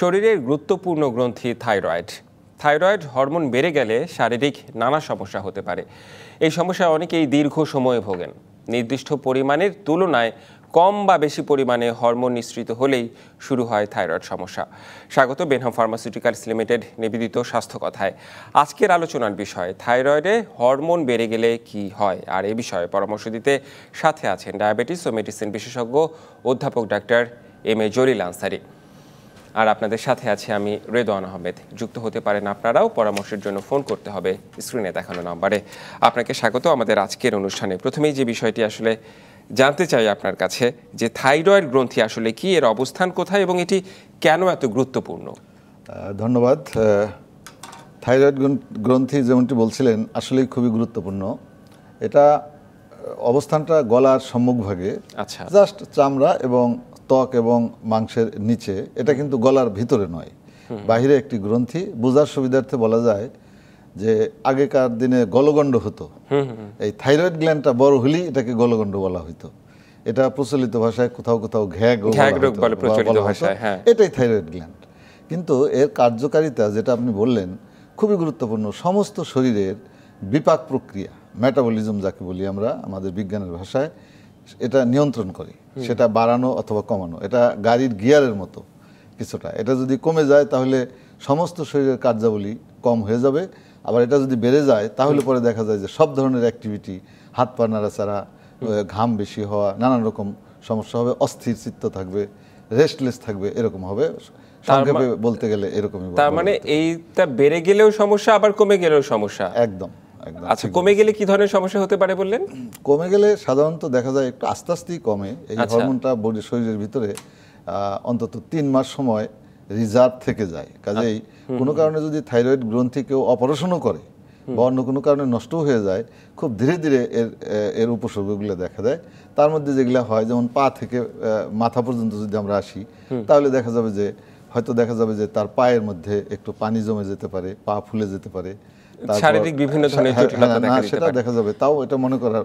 শরীরের গুরুত্বপূর্ণ গ্রন্থি থাইরয়েড থাইরয়েড হরমোন বেড়ে গেলে শারীরিক নানা সমস্যা হতে পারে এই সমস্যায় অনেকেই দীর্ঘ সময়ে ভোগেন নির্দিষ্ট পরিমাণের তুলনায় কম বা বেশি পরিমাণে হরমোন নিঃসৃত হলেই শুরু হয় থাইরয়েড সমস্যা স্বাগত বেনহাম ফার্মাসিউটিক্যালস লিমিটেড নিবেদিত স্বাস্থ্য কথায় আজকের আলোচনার বিষয় থাইরয়েডে হরমোন বেড়ে গেলে কি হয় আর এ বিষয়ে পরামর্শ দিতে সাথে আছেন ডায়াবেটিস ও মেডিসিন বিশেষজ্ঞ অধ্যাপক doctor M A Jalil Ansari আর আপনাদের সাথে আছে আমি রেদোয়ান আহমেদ যুক্ত হতে পারেন আপনারাও পরামর্শের জন্য ফোন করতে হবে স্ক্রিনে দেখানো নাম্বারে আপনাকে স্বাগত আমাদের আজকের অনুষ্ঠানে প্রথমেই যে বিষয়টি আসলে জানতে চাই আপনার কাছে যে থাইরয়েড গ্রন্থি আসলে কি এর অবস্থান কোথায় এবং এটি কেন এত গুরুত্বপূর্ণ ধন্যবাদ থাইরয়েড গ্রন্থি যেমনটি বলছিলেন আসলে খুবই গুরুত্বপূর্ণ এটা অবস্থানটা গলার সম্মুখভাগে আচ্ছা জাস্ট চামড়া এবং ত্বক এবং মাংসের নিচে এটা কিন্তু গলার ভিতরে নয় বাহিরে একটি গ্রন্থি বোঝার সুবিধার্থে বলা যায় যে আগেকার দিনে গলগণ্ড হতো এই থাইরয়েড গ্ল্যান্ডটা বড় হলেই এটাকে গলগণ্ড বলা হইতো এটা প্রচলিত ভাষায় কোথাও কোথাও ঘ্যাগ হ্যাঁ। এটাই থাইরয়েড গ্ল্যান্ড কিন্তু এর কার্যকারিতা যেটা আপনি বললেন খুবই গুরুত্বপূর্ণ সমস্ত শরীরের বিপাক প্রক্রিয়া মেটাবলিজম যাকে বলি আমরা আমাদের বিজ্ঞানের ভাষায় এটা নিয়ন্ত্রণ করে সেটা বাড়ানো অথবা কমানো এটা গাড়ির গিয়ারের মতো কিছুটা এটা যদি কমে যায় তাহলে সমস্ত শরীরের কার্যাবলী কম হয়ে যাবে আবার এটা যদি বেড়ে যায় তাহলে পরে দেখা যায় যে সব ধরনের অ্যাক্টিভিটি হাত পা নাড়াচাড়া ঘাম বেশি হওয়া নানান রকম সমস্যা হবে অস্থির চিত্ত থাকবে রেস্টলেস থাকবে এরকম হবে সংক্ষেপে বলতে গেলে এরকমই তার মানে এইটা বেড়ে গেলেও সমস্যা আবার কমে গেলেও সমস্যা একদম আচ্ছা কমে গেলে কি ধরনের সমস্যা হতে পারে বললেন কমে গেলে সাধারণত দেখা যায় একটু আস্তে আস্তেই কমে এই আচ্ছা। হরমোনটা বডির শরীরের ভিতরে অন্তত তিন মাস সময় রিজার্ভ থেকে যায় কাজেই আচ্ছা, কোনো কারণে যদি থাইরয়েড গ্রন্থি কেউ অপারেশনও করে বা অন্য কোনো কারণে নষ্ট হয়ে যায় খুব ধীরে ধীরে এর এর উপসর্গগুলো দেখা দেয় তার মধ্যে যেগুলো হয় যেমন পা থেকে মাথা পর্যন্ত যদি আমরা আসি তাহলে দেখা যাবে যে হয়তো দেখা যাবে যে তার পায়ের মধ্যে একটু পানি জমে যেতে পারে পা ফুলে যেতে পারে শারীরিক বিভিন্ন হ্যাঁ, হ্যাঁ, সেটা দেখা যাবে তাও এটা মনে করার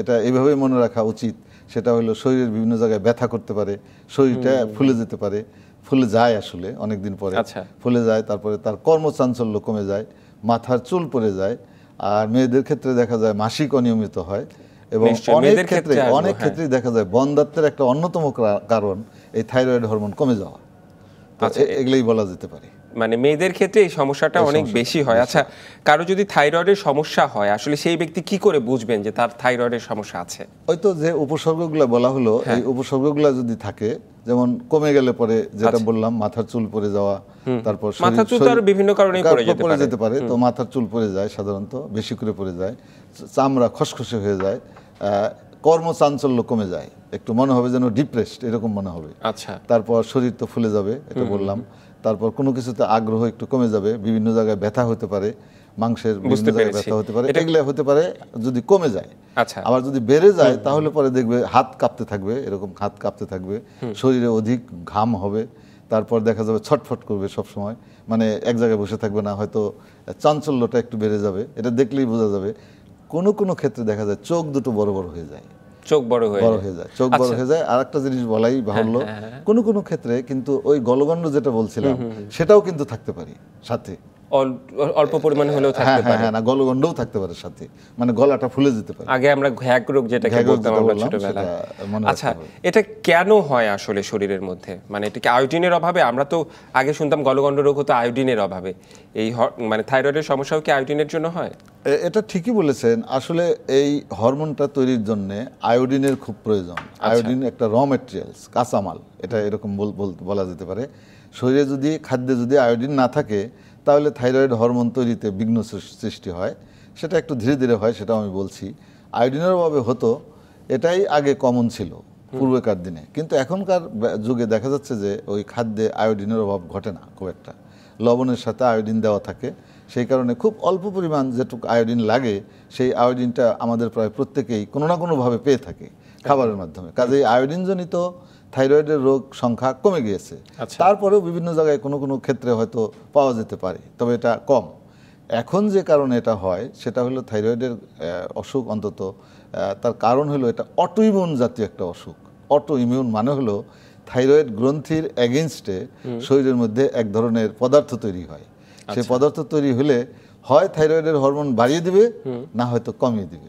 এটা এভাবেই মনে রাখা উচিত সেটা হলো শরীরের বিভিন্ন জায়গায় ব্যথা করতে পারে শরীরটা ফুলে যেতে পারে ফুলে যায় আসলে অনেক দিন পরে আচ্ছা। ফুলে যায় তারপরে তার কর্মচাঞ্চল্য কমে যায় মাথার চুল পড়ে যায় আর মেয়েদের ক্ষেত্রে দেখা যায় মাসিক অনিয়মিত হয় এবং অনেক ক্ষেত্রে অনেক হ্যাঁ। ক্ষেত্রেই দেখা যায় বন্দাত্বের একটা অন্যতম কারণ এই থাইরয়েড হরমোন কমে যাওয়া আচ্ছা, এগুলোই বলা যেতে পারে মানে মেয়েদের ক্ষেত্রে এই সমস্যাটা অনেক বেশি হয় আচ্ছা কারো যদি থাইরয়েডের সমস্যা হয় আসলে সেই ব্যক্তি কি করে বুঝবেন যে তার থাইরয়েডের সমস্যা আছে হয়তো যে উপসর্গগুলো বলা হলো এই হ্যাঁ। উপসর্গগুলো যদি থাকে যেমন কমে গেলে পরে যেটা আচ্ছা। বললাম মাথার চুল পড়ে যাওয়া তারপর মাথার চুল তার বিভিন্ন কারণে পড়ে যেতে পারে তো মাথার চুল পড়ে যায় সাধারণত বেশি করে পড়ে যায় চামড়া খসখসে হয়ে যায় কর্মচাঞ্চল্য কমে যায় একটু মনে হবে যেন ডিপ্রেসড এরকম মনে হবে আচ্ছা তারপর শরীর তো ফুলে যাবে এটা বললাম তারপর কোনো কিছুতে আগ্রহ একটু কমে যাবে বিভিন্ন জায়গায় ব্যথা হতে পারে মাংসের বিভিন্ন জায়গায় ব্যথা হতে পারে এগুলো হতে পারে যদি কমে যায় আচ্ছা আবার যদি বেড়ে যায় তাহলে পরে দেখবে হাত কাঁপতে থাকবে এরকম হাত কাঁপতে থাকবে শরীরে অধিক ঘাম হবে তারপর দেখা যাবে ছটফট করবে সব সময় মানে এক জায়গায় বসে থাকবে না হয়তো চাঞ্চল্যটা একটু বেড়ে যাবে এটা দেখলেই বোঝা যাবে কোনো কোনো ক্ষেত্রে দেখা যায় চোখ দুটো বড় বড় হয়ে যায় চোখ বড় হয়ে বড় হয়ে যায় চোখ বড় আচ্ছা। হয়ে যায় আর একটা জিনিস বলাই ভাবল হ্যাঁ, হ্যাঁ, হ্যাঁ। কোনো কোনো ক্ষেত্রে কিন্তু ওই গলগণ্ড যেটা বলছিলাম সেটাও কিন্তু থাকতে পারি সাথে অল্প পরিমাণে হলেও থাকতে হ্যাঁ, হ্যাঁ, পারে হ্যাঁ না গলগণ্ডও থাকতে পারে সাথে মানে গলাটা ফুলে যেতে পারে আগে আমরা ঘ্যাক রোগ যেটাকে বলতাম আমরা ছোটবেলায় আচ্ছা এটা কেন হয় আসলে শরীরের মধ্যে মানে এটা কি আয়োডিনের অভাবে আমরা তো আগে শুনতাম গলগণ্ড রোগ হতো আয়োডিনের অভাবে এই মানে থাইরয়েডের সমস্যাও কি আয়োডিনের জন্য হয় এটা ঠিকই বলেছেন আসলে এই হরমোনটা তৈরির জন্য আয়োডিনের খুব প্রয়োজন আচ্ছা। আয়োডিন একটা র মেটেরিয়ালস কাঁচামাল এটা এরকম বলা যেতে পারে শরীরে যদি খাদ্যে যদি আয়োডিন না থাকে তাহলে থাইরয়েড হরমোন তৈরিতে বিঘ্ন সৃষ্টি হয় সেটা একটু ধীরে ধীরে হয় সেটা আমি বলছি আয়োডিনের অভাবে হতো এটাই আগে কমন ছিল পূর্বেকার দিনে কিন্তু এখনকার যুগে দেখা যাচ্ছে যে ওই খাদ্যে আয়োডিনের অভাব ঘটে না খুব একটা লবণের সাথে আয়োডিন দেওয়া থাকে সেই কারণে খুব অল্প পরিমাণ যেটুকু আয়োডিন লাগে সেই আয়োডিনটা আমাদের প্রায় প্রত্যেকেই কোনো না কোনোভাবে পেয়ে থাকে খাবারের মাধ্যমে কাজে আয়োডিনজনিত থাইরয়েডের রোগ সংখ্যা কমে গিয়েছে আচ্ছা। তারপরেও বিভিন্ন জায়গায় কোনো কোনো ক্ষেত্রে হয়তো পাওয়া যেতে পারে তবে এটা কম এখন যে কারণে এটা হয় সেটা হলো থাইরয়েডের অসুখ অন্তত তার কারণ হলো এটা অটো ইমিউন জাতীয় একটা অসুখ অটো ইমিউন মানে হলো থাইরয়েড গ্রন্থির অ্যাগেনস্টে শরীরের মধ্যে এক ধরনের পদার্থ তৈরি হয় সেই আচ্ছা। পদার্থ তৈরি হলে হয় থাইরয়েডের হরমোন বাড়িয়ে দিবে না হয়তো কমিয়ে দিবে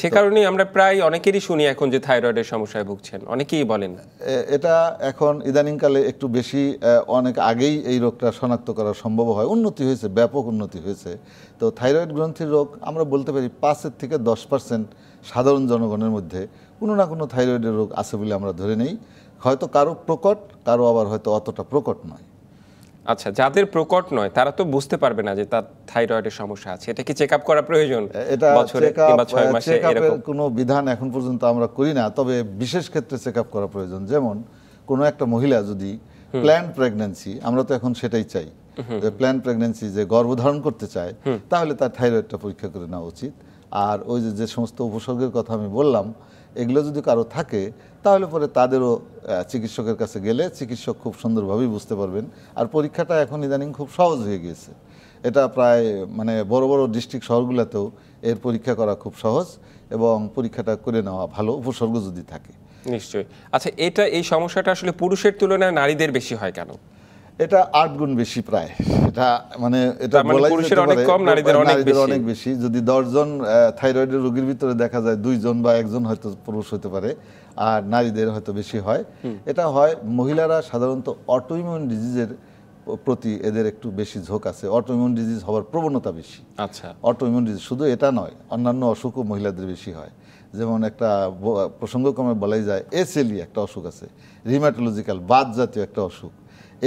সে কারণেই আমরা প্রায় অনেকেরই শুনি এখন যে থাইরয়েডের সমস্যায় ভুগছেন অনেকেই বলেন এটা এখন ইদানিংকালে একটু বেশি অনেক আগেই এই রোগটা শনাক্ত করা সম্ভব হয় উন্নতি হয়েছে ব্যাপক উন্নতি হয়েছে তো থাইরয়েড গ্রন্থির রোগ আমরা বলতে পারি পাঁচের থেকে দশ পার্সেন্ট সাধারণ জনগণের মধ্যে কোনো না কোনো থাইরয়েডের রোগ আছে বলে আমরা ধরে নেই হয়তো কারো প্রকট কারো আবার হয়তো অতটা প্রকট নয় আচ্ছা যাদের প্রকট নয় তারা তো বুঝতে পারবে না যে তার থাইরয়েডের সমস্যা আছে এটা কি চেক আপ করা প্রয়োজন এটা বছরে কিংবা 6 মাসে এরকম কোনো বিধান এখন পর্যন্ত আমরা করি না তবে বিশেষ ক্ষেত্রে চেক আপ করা প্রয়োজন যেমন কোনো একটা মহিলা যদি প্ল্যান প্রেগন্যান্সি আমরা তো এখন সেটাই চাই যে প্ল্যান প্রেগন্যান্সি যে গর্ভধারণ করতে চায় তাহলে তার থাইরয়েডটা পরীক্ষা করে নেওয়া উচিত আর ওই যে যে সমস্ত উপসর্গের কথা আমি বললাম এগুলো যদি কারো থাকে তাহলে পরে তাদেরও চিকিৎসকের কাছে গেলে চিকিৎসক খুব সুন্দরভাবেই বুঝতে পারবেন আর পরীক্ষাটা এখন ইদানিং খুব সহজ হয়ে গিয়েছে এটা প্রায় মানে বড় বড় ডিস্ট্রিক্ট শহরগুলোতেও এর পরীক্ষা করা খুব সহজ এবং পরীক্ষাটা করে নেওয়া ভালো উপসর্গ যদি থাকে নিশ্চয়ই আচ্ছা এটা এই সমস্যাটা আসলে পুরুষের তুলনায় নারীদের বেশি হয় কেন এটা আট গুণ বেশি প্রায় এটা মানে এটা মানে নারীদের অনেক বেশি যদি দশজন থাইরয়েডের রোগীর ভিতরে দেখা যায় দুইজন বা একজন হয়তো পুরুষ হতে পারে আর নারীদের হয়তো বেশি হয় এটা হয় মহিলারা সাধারণত অটোইমিউন ডিজিজের প্রতি এদের একটু বেশি ঝোঁক আছে অটোইমিউন ডিজিজ হওয়ার প্রবণতা বেশি আচ্ছা অটোইমিউন ডিজিজ শুধু এটা নয় অন্যান্য অসুখও মহিলাদের বেশি হয় যেমন একটা প্রসঙ্গক্রমে বলাই যায় এসএলই একটা অসুখ আছে রিমাটোলজিক্যাল বাদ জাতীয় একটা অসুখ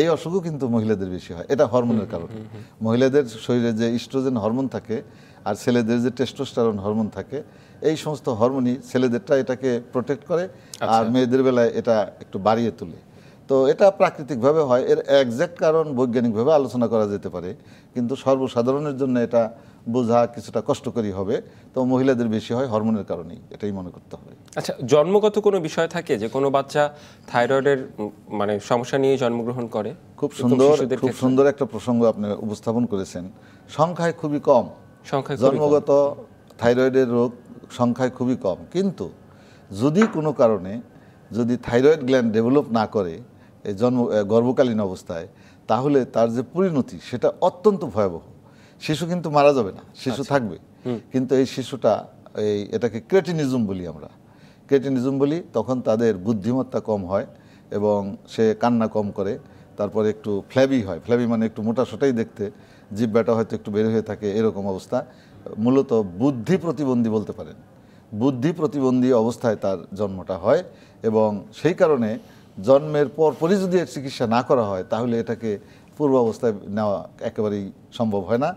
এই অসুখও কিন্তু মহিলাদের বেশি হয় এটা হরমোনের কারণে মহিলাদের শরীরে যে ইস্ট্রোজেন হরমোন থাকে আর ছেলেদের যে টেস্টোস্টারন হরমোন থাকে এই সমস্ত হরমোনই ছেলেদেরটা এটাকে প্রোটেক্ট করে আচ্ছা। আর মেয়েদের বেলায় এটা একটু বাড়িয়ে তোলে তো এটা প্রাকৃতিকভাবে হয় এর একজ্যাক্ট কারণ বৈজ্ঞানিকভাবে আলোচনা করা যেতে পারে কিন্তু সর্বসাধারণের জন্য এটা বোঝা কিছুটা কষ্টকরী হবে তো মহিলাদের বেশি হয় হরমোনের কারণেই এটাই মনে করতে হবে আচ্ছা জন্মগত কোনো বিষয় থাকে যে কোনো বাচ্চা থাইরয়েডের মানে সমস্যা নিয়ে জন্মগ্রহণ করে খুব সুন্দর খুব সুন্দর একটা প্রসঙ্গ আপনি উপস্থাপন করেছেন সংখ্যায় খুবই কম সংখ্যায় জন্মগত থাইরয়েডের রোগ সংখ্যায় খুবই কম কিন্তু যদি কোনো কারণে যদি থাইরয়েড গ্ল্যান্ড ডেভেলপ না করে জন্ম গর্ভকালীন অবস্থায় তাহলে তার যে পরিণতি সেটা অত্যন্ত ভয়াবহ শিশু কিন্তু মারা যাবে না শিশু আচ্ছা। থাকবে কিন্তু এই শিশুটা এই এটাকে ক্রেটিনিজম বলি আমরা ক্রেটিনিজম বলি তখন তাদের বুদ্ধিমত্তা কম হয় এবং সে কান্না কম করে তারপরে একটু ফ্ল্যাবি হয় ফ্ল্যাবি মানে একটু মোটা সোটাই দেখতে জিব্যাটা হয়তো একটু বের হয়ে থাকে এরকম অবস্থা মূলত বুদ্ধি প্রতিবন্ধী বলতে পারেন বুদ্ধি প্রতিবন্ধী অবস্থায় তার জন্মটা হয় এবং সেই কারণে জন্মের পর পরই যদি এর চিকিৎসা না করা হয় তাহলে এটাকে পূর্বাবস্থায় নেওয়া একেবারেই সম্ভব হয় না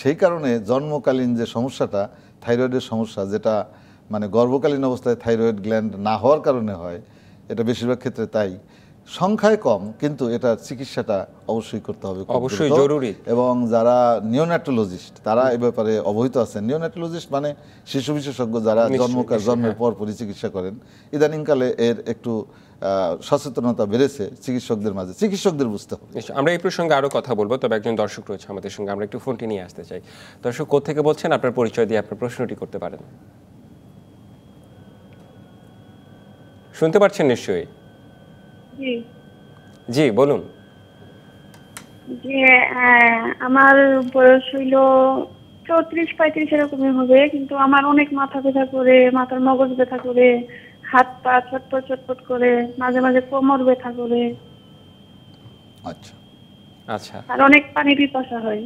সেই কারণে জন্মকালীন যে সমস্যাটা থাইরয়েডের সমস্যা যেটা মানে গর্ভকালীন অবস্থায় থাইরয়েড গ্ল্যান্ড না হওয়ার কারণে হয় এটা বেশিরভাগ ক্ষেত্রে তাই সংখ্যায় কম কিন্তু এটা চিকিৎসাটা অবশ্যই করতে হবে অবশ্যই জরুরি এবং যারা নিওন্যাটোলজিস্ট তারা এ ব্যাপারে অবহিত আছেন নিওন্যাটোলজিস্ট মানে শিশু বিশেষজ্ঞ যারা জন্মকার জন্মের হ্যাঁ। পর চিকিৎসা করেন ইদানিংকালে এর একটু সচেতনতা বেড়েছে চিকিৎসকদের মাঝে চিকিৎসকদের বুঝতে হবে আমরা এই প্রসঙ্গে আরও কথা বলবো তবে একজন দর্শক রয়েছে আমাদের সঙ্গে আমরা একটু ফোনটি নিয়ে আসতে চাই দর্শক থেকে বলছেন আপনার পরিচয় দিয়ে আপনার প্রশ্নটি করতে পারেন শুনতে পাচ্ছেন নিশ্চয়ই জি বলুন আমার বয়স হইল চৌত্রিশ পঁয়ত্রিশ এরকমই হবে কিন্তু আমার অনেক মাথা ব্যথা করে মাথার মগজ ব্যথা করে হাত পা ছটপট ছটপট করে মাঝে মাঝে কোমর ব্যথা করে আচ্ছা আচ্ছা আর অনেক পানি পিপাসা হয়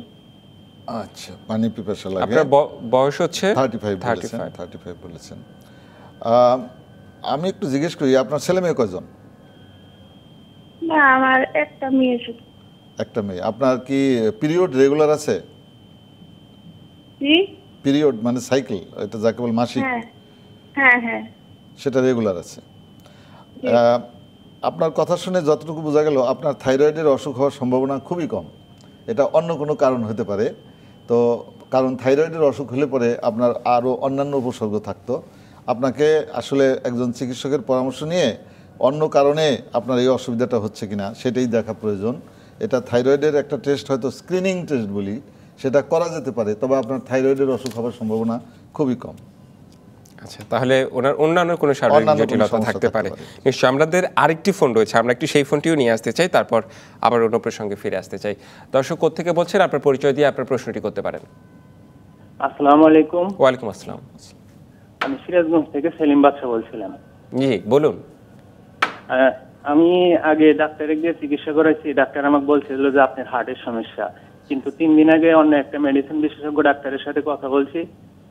আচ্ছা পানি পিপাসা লাগে আপনার বয়স হচ্ছে 35 35 বলেছেন আমি একটু জিজ্ঞেস করি আপনার ছেলে মেয়ে কয়জন না আমার একটা মেয়ে শুধু একটা মেয়ে আপনার কি পিরিয়ড রেগুলার আছে পিরিয়ড মানে সাইকেল এটা যাকে বল মাসিক হ্যাঁ হ্যাঁ, হ্যাঁ। সেটা রেগুলার আছে আপনার কথা শুনে যতটুকু বোঝা গেল আপনার থাইরয়েডের অসুখ হওয়ার সম্ভাবনা খুবই কম এটা অন্য কোনো কারণ হতে পারে তো কারণ থাইরয়েডের অসুখ হলে পরে আপনার আরও অন্যান্য উপসর্গ থাকতো আপনাকে আসলে একজন চিকিৎসকের পরামর্শ নিয়ে অন্য কারণে আপনার এই অসুবিধাটা হচ্ছে কি না সেটাই দেখা প্রয়োজন এটা থাইরয়েডের একটা টেস্ট হয়তো স্ক্রিনিং টেস্ট বলি সেটা করা যেতে পারে তবে আপনার থাইরয়েডের অসুখ হওয়ার সম্ভাবনা খুবই কম আচ্ছা তাহলে ওনার অন্যান্য কোনো শারীরিক জটিলতা থাকতে পারে নিশ্চয় আমাদের আরেকটি ফোন রয়েছে আমরা একটু সেই ফোনটিও নিয়ে আসতে চাই তারপর আবার অন্য প্রসঙ্গে ফিরে আসতে চাই দর্শক থেকে বলছেন আপনার পরিচয় দিয়ে আপনার প্রশ্নটি করতে পারেন আসসালামু আলাইকুম ওয়ালাইকুম আসসালাম আমি সিরাজগঞ্জ থেকে সেলিম বাদশা বলছিলাম জি বলুন আমি আগে ডাক্তারে গিয়ে চিকিৎসা করেছি ডাক্তার আমাকে বলছিল যে আপনার হার্টের সমস্যা কিন্তু তিন দিন আগে অন্য একটা মেডিসিন বিশেষজ্ঞ ডাক্তারের সাথে কথা বলছি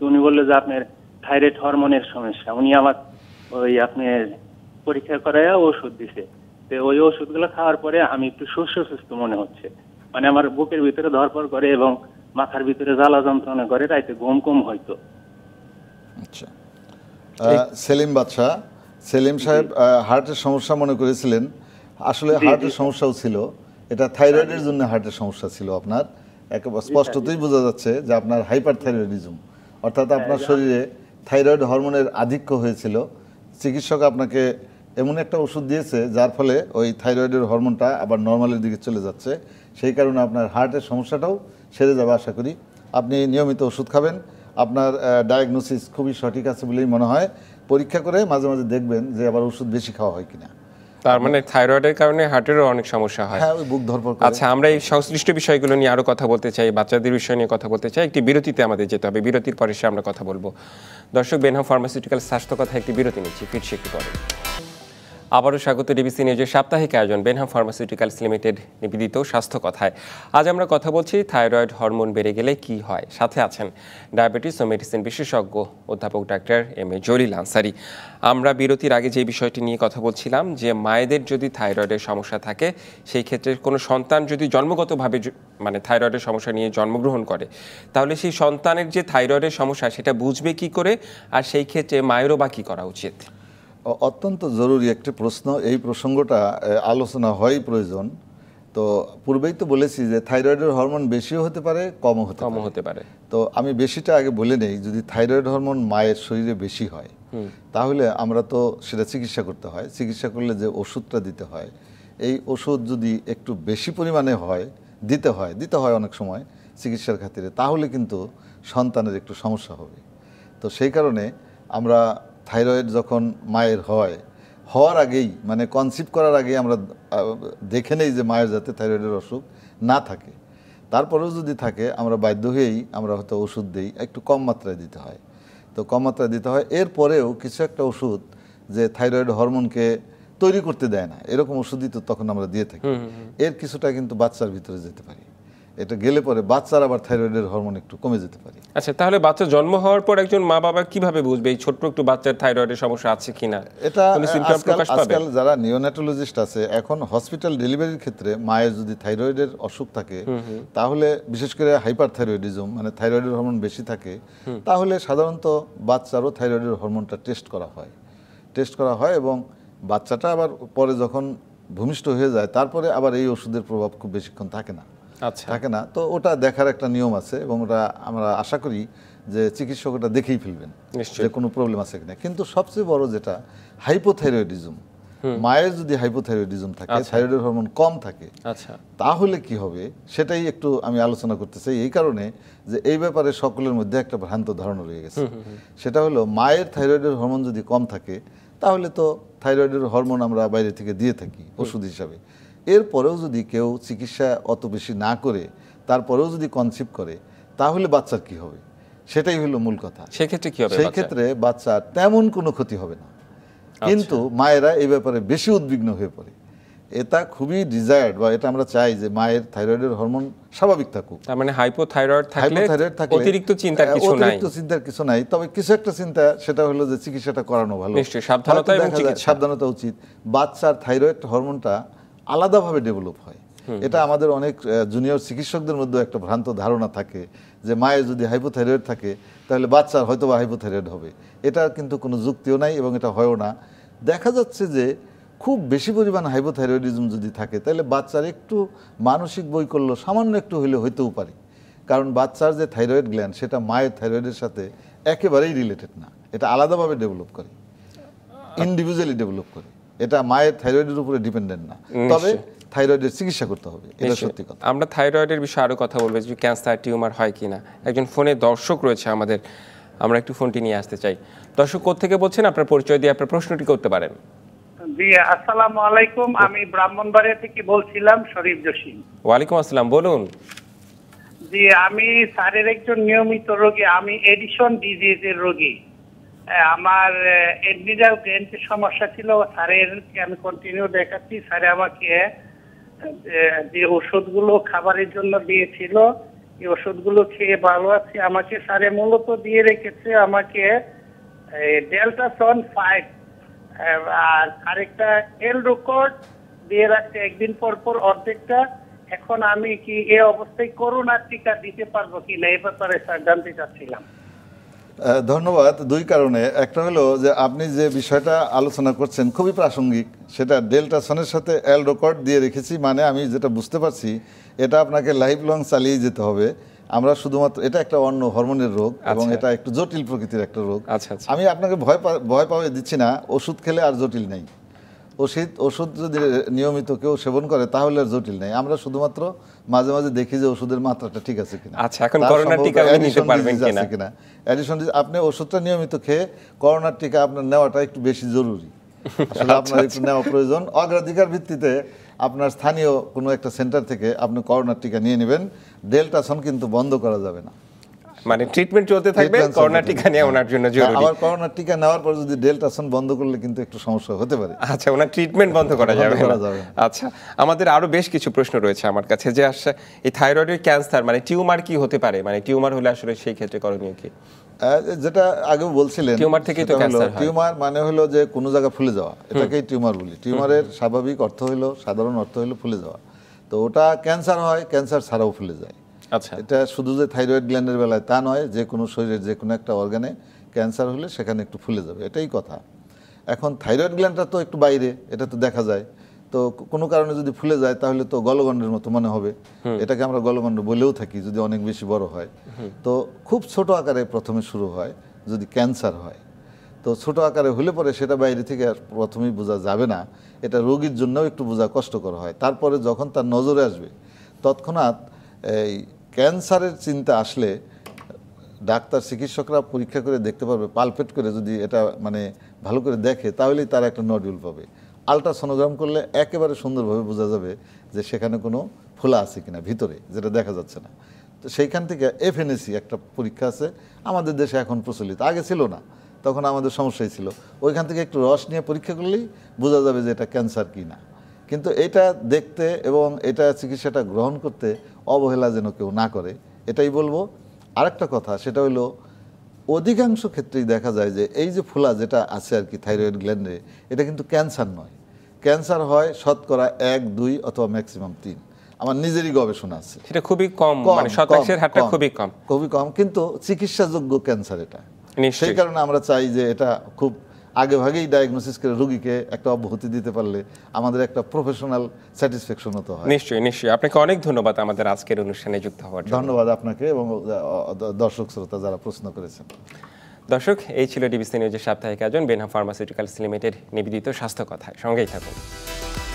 উনি বললো যে আপনার থাইরয়েড হরমোনের সমস্যা উনি আমার ওই আপনি পরীক্ষা করায় ওষুধ দিছে তো ওই ওষুধগুলো খাওয়ার পরে আমি একটু সুস্থ সুস্থ মনে হচ্ছে মানে আমার বুকের ভিতরে ধরপড় করে এবং মাথার ভিতরে জ্বালা যন্ত্রণা করে তো ঘুম কম হয়তো আচ্ছা সেলিম বাদশাহ সেলিম সাহেব হার্টের সমস্যা মনে করেছিলেন আসলে হার্টের সমস্যাও ছিল এটা থাইরয়েডের জন্য হার্টের সমস্যা ছিল আপনার একেবারে স্পষ্টতই বোঝা যাচ্ছে যে আপনার হাইপার থাইরয়েডিজম অর্থাৎ আপনার হ্যাঁ, শরীরে থাইরয়েড হরমোনের আধিক্য হয়েছিল চিকিৎসক আপনাকে এমন একটা ওষুধ দিয়েছে যার ফলে ওই থাইরয়েডের হরমোনটা আবার নর্মালের দিকে চলে যাচ্ছে সেই কারণে আপনার হার্টের সমস্যাটাও সেরে যাবে আশা করি আপনি নিয়মিত ওষুধ খাবেন আপনার ডায়াগনোসিস খুবই সঠিক আছে বলেই মনে হয় পরীক্ষা করে মাঝে মাঝে দেখবেন যে আবার ওষুধ বেশি খাওয়া হয় কিনা তার মানে থাইরয়েডের কারণে হার্টেরও অনেক সমস্যা হয় হ্যাঁ ওই বুক ধরপড় আচ্ছা আমরা এই সংশ্লিষ্ট বিষয়গুলো নিয়ে আরো কথা বলতে চাই বাচ্চাদের বিষয় নিয়ে কথা বলতে চাই একটি বিরতিতে আমাদের যেতে হবে বিরতির পরে সে আমরা কথা বলবো দর্শক বেনহা ফার্মাসিউটিক্যাল স্বাস্থ্য কথা একটি বিরতি নিচ্ছি ফিরছি একটু পরে আবারও স্বাগত ডিবিসি নিউজের সাপ্তাহিক আয়োজন বেনহাম ফার্মাসিউটিক্যালস লিমিটেড নিবেদিত স্বাস্থ্য কথায় আজ আমরা কথা বলছি থাইরয়েড হরমোন বেড়ে গেলে কি হয় সাথে আছেন ডায়াবেটিস ও মেডিসিন বিশেষজ্ঞ অধ্যাপক doctor M A Jalil Ansari আমরা বিরতির আগে যে বিষয়টি নিয়ে কথা বলছিলাম যে মায়েদের যদি থাইরয়েডের সমস্যা থাকে সেই ক্ষেত্রে কোনো সন্তান যদি জন্মগতভাবে মানে থাইরয়েডের সমস্যা নিয়ে জন্মগ্রহণ করে তাহলে সেই সন্তানের যে থাইরয়েডের সমস্যা সেটা বুঝবে কি করে আর সেই ক্ষেত্রে মায়েরও বা কী করা উচিত অত্যন্ত জরুরি একটি প্রশ্ন এই প্রসঙ্গটা আলোচনা হয় প্রয়োজন তো পূর্বেই তো বলেছি যে থাইরয়েডের হরমোন বেশিও হতে পারে কমও হতে কমও হতে পারে তো আমি বেশিটা আগে বলে নেই যদি থাইরয়েড হরমোন মায়ের শরীরে বেশি হয় তাহলে আমরা তো সেটা চিকিৎসা করতে হয় চিকিৎসা করলে যে ওষুধটা দিতে হয় এই ওষুধ যদি একটু বেশি পরিমাণে হয় দিতে হয় দিতে হয় অনেক সময় চিকিৎসার খাতিরে তাহলে কিন্তু সন্তানের একটু সমস্যা হবে তো সেই কারণে আমরা থাইরয়েড যখন মায়ের হয় হওয়ার আগেই মানে কনসিভ করার আগেই আমরা দেখে নেই যে মায়ের যাতে থাইরয়েডের অসুখ না থাকে তারপরেও যদি থাকে আমরা বাধ্য হয়েই আমরা হয়তো ওষুধ দিই একটু কম মাত্রায় দিতে হয় তো কম মাত্রায় দিতে হয় এরপরেও কিছু একটা ওষুধ যে থাইরয়েড হরমোনকে তৈরি করতে দেয় না এরকম ওষুধই তো তখন আমরা দিয়ে থাকি এর কিছুটা কিন্তু বাচ্চার ভিতরে যেতে পারি এটা গেলে পরে বাচ্চার আবার থাইরয়েডের হরমোন একটু কমে যেতে পারে আচ্ছা তাহলে বাচ্চা জন্ম হওয়ার পর একজন মা বাবা কিভাবে বুঝবে এই ছোট্ট একটু বাচ্চার থাইরয়েডের সমস্যা আছে কিনা এটা আজকাল যারা নিওনাটোলজিস্ট আছে এখন হসপিটাল ডেলিভারির ক্ষেত্রে মায়ের যদি থাইরয়েডের অসুখ থাকে তাহলে বিশেষ করে হাইপার থাইরয়েডিজম মানে থাইরয়েডের হরমোন বেশি থাকে তাহলে সাধারণত বাচ্চারও থাইরয়েডের হরমোনটা টেস্ট করা হয় টেস্ট করা হয় এবং বাচ্চাটা আবার পরে যখন ভূমিষ্ঠ হয়ে যায় তারপরে আবার এই ওষুধের প্রভাব খুব বেশিক্ষণ থাকে না আচ্ছা। থাকে না তো ওটা দেখার একটা নিয়ম আছে এবং ওটা আমরা আশা করি যে চিকিৎসক ওটা দেখেই ফেলবেন যে কোনো প্রবলেম আছে কিনা কিন্তু সবচেয়ে বড় যেটা হাইপোথাইরয়েডিজম মায়ের যদি হাইপোথাইরয়েডিজম থাকে থাইরয়েড আচ্ছা। হরমোন কম থাকে আচ্ছা তাহলে কি হবে সেটাই একটু আমি আলোচনা করতে চাই এই কারণে যে এই ব্যাপারে সকলের মধ্যে একটা ভ্রান্ত ধারণা রয়ে গেছে সেটা হলো মায়ের থাইরয়েডের হরমোন যদি কম থাকে তাহলে তো থাইরয়েডের হরমোন আমরা বাইরে থেকে দিয়ে থাকি ওষুধ হিসাবে এরপরেও যদি কেউ চিকিৎসা অত বেশি না করে তারপরেও যদি কনসিভ করে তাহলে বাচ্চার কি হবে সেটাই হলো মূল কথা সেক্ষেত্রে কি হবে সেই ক্ষেত্রে বাচ্চার তেমন কোনো ক্ষতি হবে না আচ্ছা। কিন্তু মায়েরা এই ব্যাপারে বেশি উদ্বিগ্ন হয়ে পড়ে এটা খুবই ডিজায়ার্ড বা এটা আমরা চাই যে মায়ের থাইরয়েডের হরমোন স্বাভাবিক থাকুক তার মানে হাইপোথাইরয়েড থাকলে হাইপোথাইরয়েড থাকলে অতিরিক্ত চিন্তা হ্যাঁ, কিছু নাই অতিরিক্ত চিন্তার কিছু নাই তবে কিছু একটা চিন্তা সেটা হলো যে চিকিৎসাটা করানো ভালো নিশ্চয়ই সাবধানতা এবং চিকিৎসা সাবধানতা উচিত বাচ্চার থাইরয়েড হরমোনটা আলাদাভাবে ডেভেলপ হয় এটা আমাদের অনেক জুনিয়র চিকিৎসকদের মধ্যে একটা ভ্রান্ত ধারণা থাকে যে মায়ের যদি হাইপোথাইরয়েড থাকে তাহলে বাচ্চার হয়তো বা হাইপোথাইরয়েড হবে এটা কিন্তু কোনো যুক্তিও নাই এবং এটা হয়ও না দেখা যাচ্ছে যে খুব বেশি পরিমাণ হাইপোথাইরয়েডিজম যদি থাকে তাহলে বাচ্চার একটু মানসিক বৈকল্য সামান্য একটু হলে হইতেও পারে কারণ বাচ্চার যে থাইরয়েড গ্ল্যান্ড সেটা মায়ের থাইরয়েডের সাথে একেবারেই রিলেটেড না এটা আলাদাভাবে ডেভেলপ করে ইন্ডিভিজুয়ালি ডেভেলপ করে এটা মায়ের থাইরয়েডের উপরে ডিপেন্ডেন্ট না তবে থাইরয়েডের চিকিৎসা করতে হবে এটা সত্যি কথা আমরা থাইরয়েডের বিষয়ে আরো কথা বলবো যে ক্যান্সার টিউমার হয় কি না একজন ফোনে দর্শক রয়েছে আমাদের আমরা একটু ফোনটি নিয়ে আসতে চাই দর্শক থেকে বলছেন আপনার পরিচয় দিয়ে আপনার প্রশ্নটি করতে পারেন জি আসসালামু আলাইকুম আমি ব্রাহ্মণবাড়িয়া থেকে বলছিলাম শরীফ জসিম ওয়ালাইকুম আসসালাম বলুন জি আমি সারের একজন নিয়মিত রোগী আমি এডিশন ডিজিজের রোগী আমার এমনি যাও সমস্যা ছিল স্যারের আমি কন্টিনিউ দেখাচ্ছি স্যারে আমাকে যে ওষুধগুলো খাবারের জন্য দিয়েছিল এই ওষুধগুলো খেয়ে ভালো আছে আমাকে স্যারে মূলত দিয়ে রেখেছে আমাকে ডেল্টাসন ফাইভ আর আরেকটা এল রেকর্ড দিয়ে রাখছে একদিন পর পর অর্ধেকটা এখন আমি কি এ অবস্থায় করোনা টিকা দিতে পারবো কিনা এ ব্যাপারে স্যার জানতে চাচ্ছিলাম ধন্যবাদ দুই কারণে একটা হলো যে আপনি যে বিষয়টা আলোচনা করছেন খুবই প্রাসঙ্গিক সেটা ডেল্টা সনের সাথে এল রেকর্ড দিয়ে রেখেছি মানে আমি যেটা বুঝতে পারছি এটা আপনাকে লাইফ লং চালিয়ে যেতে হবে আমরা শুধুমাত্র এটা একটা অন্য হরমোনের রোগ আচ্ছা। এবং এটা একটু জটিল প্রকৃতির একটা রোগ আচ্ছা, আচ্ছা। আমি আপনাকে ভয় ভয় পাওয়া দিচ্ছি না ওষুধ খেলে আর জটিল নেই ওষুধ ওষুধ যদি নিয়মিত কেউ সেবন করে তাহলে আর জটিল নেই আমরা শুধুমাত্র মাঝে মাঝে দেখি যে ওষুধের মাত্রাটা ঠিক আছে কিনা আচ্ছা এখন করোনা টিকা নিতে পারবেন কিনা কিনা অ্যাডিশন আপনি ওষুধটা নিয়মিত খেয়ে করোনার টিকা আপনার নেওয়াটা একটু বেশি জরুরি আসলে আচ্ছা, আপনার একটু আচ্ছা। নেওয়া প্রয়োজন অগ্রাধিকার ভিত্তিতে আপনার স্থানীয় কোনো একটা সেন্টার থেকে আপনি করোনার টিকা নিয়ে নেবেন ডেল্টাসন কিন্তু বন্ধ করা যাবে না মানে ট্রিটমেন্ট চলতে থাকবে করোনা টিকা নেওয়া ওনার জন্য জরুরি আবার করোনা টিকা নেওয়ার পর যদি ডেল্টা সন বন্ধ করলে কিন্তু একটু সমস্যা হতে পারে আচ্ছা ওনার ট্রিটমেন্ট বন্ধ করা যাবে আচ্ছা আমাদের আরো বেশ কিছু প্রশ্ন রয়েছে আমার কাছে যে আসছে এই থাইরয়েডের ক্যান্সার মানে টিউমার কি হতে পারে মানে টিউমার হলে আসলে সেই ক্ষেত্রে করণীয় কি যেটা আগে বলছিলেন টিউমার থেকে তো ক্যান্সার টিউমার মানে হলো যে কোনো জায়গা ফুলে যাওয়া এটাকেই টিউমার বলি টিউমারের স্বাভাবিক অর্থ হলো সাধারণ অর্থ হলো ফুলে যাওয়া তো ওটা ক্যান্সার হয় ক্যান্সার ছাড়াও ফুলে যায় আচ্ছা এটা শুধু যে থাইরয়েড গ্ল্যান্ডের বেলায় তা নয় যে কোনো শরীরের যে কোনো একটা অর্গানে ক্যান্সার হলে সেখানে একটু ফুলে যাবে এটাই কথা এখন থাইরয়েড গ্ল্যান্ডটা তো একটু বাইরে এটা তো দেখা যায় তো কোনো কারণে যদি ফুলে যায় তাহলে তো গলগণ্ডের মতো মনে হবে এটাকে আমরা গলগণ্ড বলেও থাকি যদি অনেক বেশি বড় হয় তো খুব ছোট আকারে প্রথমে শুরু হয় যদি ক্যান্সার হয় তো ছোট আকারে হলে পরে সেটা বাইরে থেকে আর প্রথমেই বোঝা যাবে না এটা রোগীর জন্যও একটু বোঝা কষ্টকর হয় তারপরে যখন তার নজরে আসবে তৎক্ষণাৎ এই ক্যান্সারের চিন্তা আসলে ডাক্তার চিকিৎসকরা পরীক্ষা করে দেখতে পারবে পালপেট করে যদি এটা মানে ভালো করে দেখে তাহলেই তারা একটা নডিউল পাবে আলট্রাসোনোগ্রাম করলে একেবারে সুন্দরভাবে বোঝা যাবে যে সেখানে কোনো ফোলা আছে কিনা ভিতরে যেটা দেখা যাচ্ছে না তো সেইখান থেকে এফএনএসি একটা পরীক্ষা আছে আমাদের দেশে এখন প্রচলিত আগে ছিল না তখন আমাদের সমস্যাই ছিল ওইখান থেকে একটু রস নিয়ে পরীক্ষা করলেই বোঝা যাবে যে এটা ক্যান্সার কি না কিন্তু এটা দেখতে এবং এটা চিকিৎসাটা গ্রহণ করতে অবহেলা যেন কেউ না করে এটাই বলবো আরেকটা কথা সেটা হলো অধিকাংশ ক্ষেত্রেই দেখা যায় যে এই যে ফুলা যেটা আছে আর কি থাইরয়েড গ্ল্যান্ডে এটা কিন্তু ক্যান্সার নয় ক্যান্সার হয় শতকরা এক দুই অথবা ম্যাক্সিমাম তিন আমার নিজেরই গবেষণা আছে সেটা খুবই কম মানে হারটা খুবই কম খুবই কম কিন্তু চিকিৎসাযোগ্য ক্যান্সার এটা সেই কারণে আমরা চাই যে এটা খুব আগেভাগেই ডায়াগনোসিস করে রোগীকে একটা অব্যাহতি দিতে পারলে আমাদের একটা প্রফেশনাল স্যাটিসফ্যাকশন হতো হয় নিশ্চয়ই নিশ্চয়ই আপনাকে অনেক ধন্যবাদ আমাদের আজকের অনুষ্ঠানে যুক্ত হওয়ার জন্য ধন্যবাদ আপনাকে এবং দর্শক শ্রোতা যারা প্রশ্ন করেছেন দর্শক এই ছিল ডিবিসি নিউজের সাপ্তাহিক আয়োজন বেনহা ফার্মাসিউটিক্যালস লিমিটেড নিবেদিত স্বাস্থ্য কথায় সঙ্গেই থাকুন